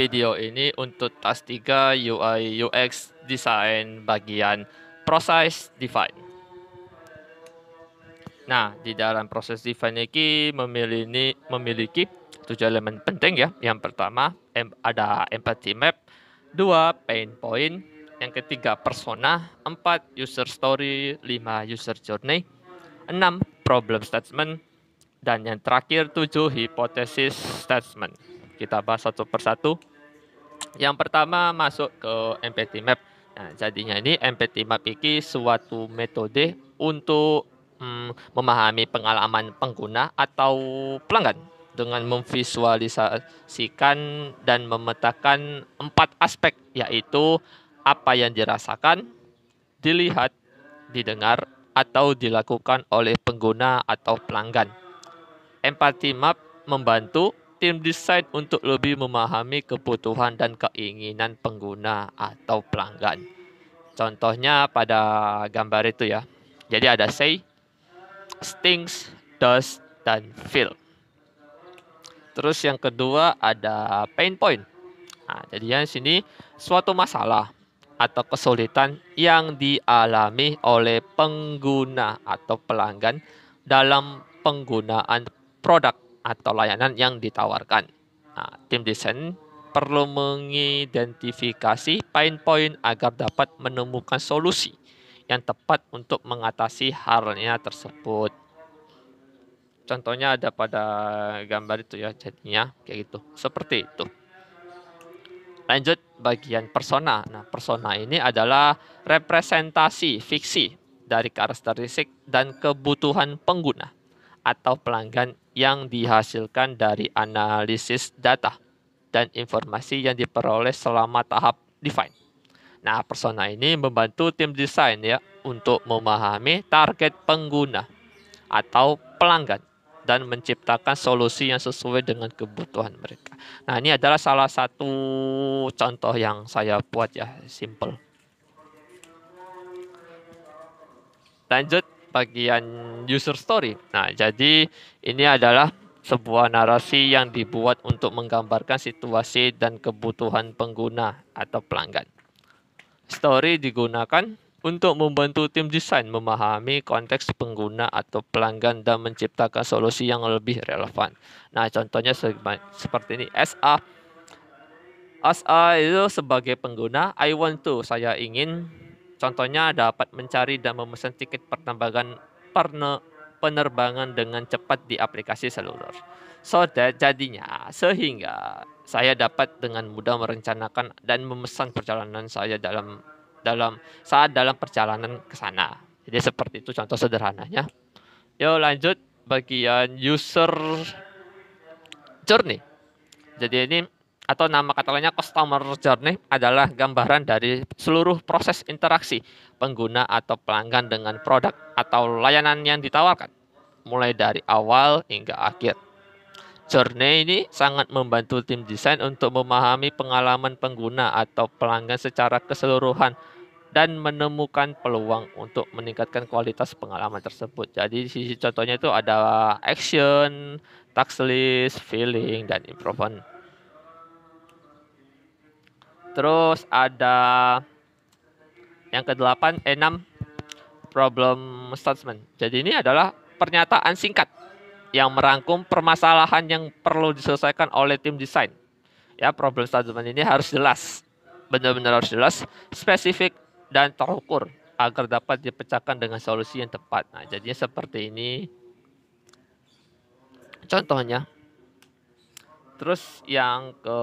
video ini untuk tas 3 UI UX design bagian proses define. Nah, di dalam proses define ini memiliki, memiliki tujuh elemen penting ya. Yang pertama ada empathy map, dua pain point, yang ketiga persona, empat user story, lima user journey, enam problem statement, dan yang terakhir tujuh hipotesis statement kita bahas satu persatu. Yang pertama masuk ke MPT Map. Nah, jadinya ini MPT Map ini suatu metode untuk mm, memahami pengalaman pengguna atau pelanggan dengan memvisualisasikan dan memetakan empat aspek yaitu apa yang dirasakan, dilihat, didengar, atau dilakukan oleh pengguna atau pelanggan. Empathy Map membantu tim decide untuk lebih memahami kebutuhan dan keinginan pengguna atau pelanggan. Contohnya pada gambar itu ya. Jadi ada say, stings, does, dan feel. Terus yang kedua ada pain point. Nah, jadi yang sini suatu masalah atau kesulitan yang dialami oleh pengguna atau pelanggan dalam penggunaan produk atau layanan yang ditawarkan. Nah, tim desain perlu mengidentifikasi pain point agar dapat menemukan solusi yang tepat untuk mengatasi halnya tersebut. Contohnya ada pada gambar itu ya jadinya kayak gitu. Seperti itu. Lanjut bagian persona. Nah, persona ini adalah representasi fiksi dari karakteristik dan kebutuhan pengguna atau pelanggan yang dihasilkan dari analisis data dan informasi yang diperoleh selama tahap define. Nah, persona ini membantu tim desain ya untuk memahami target pengguna atau pelanggan dan menciptakan solusi yang sesuai dengan kebutuhan mereka. Nah, ini adalah salah satu contoh yang saya buat ya, simple. Lanjut bagian user story. Nah, jadi ini adalah sebuah narasi yang dibuat untuk menggambarkan situasi dan kebutuhan pengguna atau pelanggan. Story digunakan untuk membantu tim desain memahami konteks pengguna atau pelanggan dan menciptakan solusi yang lebih relevan. Nah, contohnya seperti ini, SA. SA itu sebagai pengguna, I want to, saya ingin Contohnya dapat mencari dan memesan tiket pertambangan penerbangan dengan cepat di aplikasi seluler. So that jadinya sehingga saya dapat dengan mudah merencanakan dan memesan perjalanan saya dalam dalam saat dalam perjalanan ke sana. Jadi seperti itu contoh sederhananya. Yo lanjut bagian user journey. Jadi ini atau nama katanya customer journey adalah gambaran dari seluruh proses interaksi pengguna atau pelanggan dengan produk atau layanan yang ditawarkan, mulai dari awal hingga akhir. Journey ini sangat membantu tim desain untuk memahami pengalaman pengguna atau pelanggan secara keseluruhan dan menemukan peluang untuk meningkatkan kualitas pengalaman tersebut. Jadi sisi contohnya itu ada action, task list, feeling, dan improvement. Terus ada yang ke-8 E6 problem statement. Jadi ini adalah pernyataan singkat yang merangkum permasalahan yang perlu diselesaikan oleh tim desain. Ya, problem statement ini harus jelas. Benar-benar harus jelas, spesifik dan terukur agar dapat dipecahkan dengan solusi yang tepat. Nah, jadinya seperti ini. Contohnya. Terus yang ke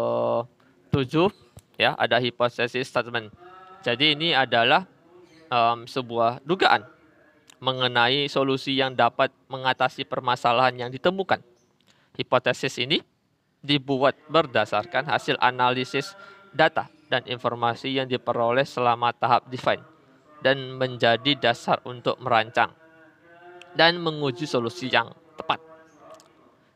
7 ya ada hipotesis statement. Jadi ini adalah um, sebuah dugaan mengenai solusi yang dapat mengatasi permasalahan yang ditemukan. Hipotesis ini dibuat berdasarkan hasil analisis data dan informasi yang diperoleh selama tahap define dan menjadi dasar untuk merancang dan menguji solusi yang tepat.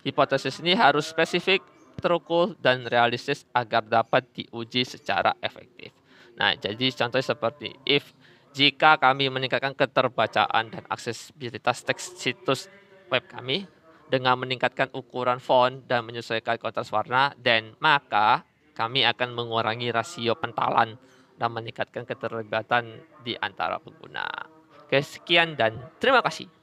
Hipotesis ini harus spesifik, terukur dan realistis agar dapat diuji secara efektif. Nah, jadi contohnya seperti if jika kami meningkatkan keterbacaan dan aksesibilitas teks situs web kami dengan meningkatkan ukuran font dan menyesuaikan kontras warna, dan maka kami akan mengurangi rasio pentalan dan meningkatkan keterlibatan di antara pengguna. Oke, sekian dan terima kasih.